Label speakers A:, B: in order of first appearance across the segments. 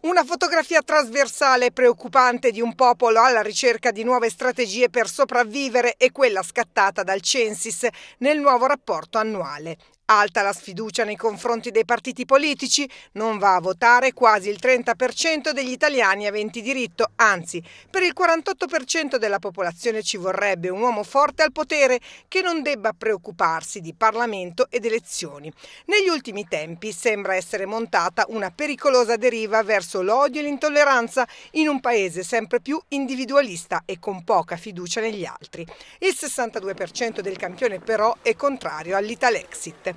A: Una fotografia trasversale e preoccupante di un popolo alla ricerca di nuove strategie per sopravvivere è quella scattata dal Censis nel nuovo rapporto annuale. Alta la sfiducia nei confronti dei partiti politici, non va a votare quasi il 30% degli italiani aventi diritto, anzi per il 48% della popolazione ci vorrebbe un uomo forte al potere che non debba preoccuparsi di Parlamento ed elezioni. Negli ultimi tempi sembra essere montata una pericolosa deriva verso l'odio e l'intolleranza in un paese sempre più individualista e con poca fiducia negli altri. Il 62% del campione però è contrario all'Italexit.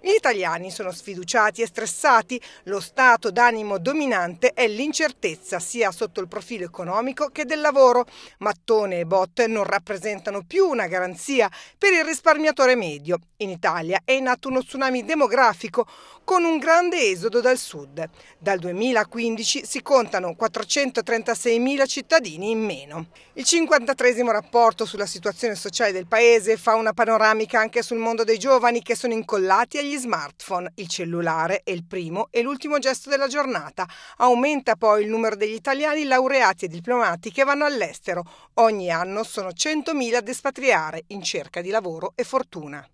A: Gli italiani sono sfiduciati e stressati, lo stato d'animo dominante è l'incertezza sia sotto il profilo economico che del lavoro. Mattone e bot non rappresentano più una garanzia per il risparmiatore medio. In Italia è nato uno tsunami demografico con un grande esodo dal sud. Dal 2015 si contano 436.000 cittadini in meno. Il 53 rapporto sulla situazione sociale del paese fa una panoramica anche sul mondo dei giovani che sono incollati agli degli smartphone. Il cellulare è il primo e l'ultimo gesto della giornata. Aumenta poi il numero degli italiani laureati e diplomati che vanno all'estero. Ogni anno sono 100.000 ad espatriare in cerca di lavoro e fortuna.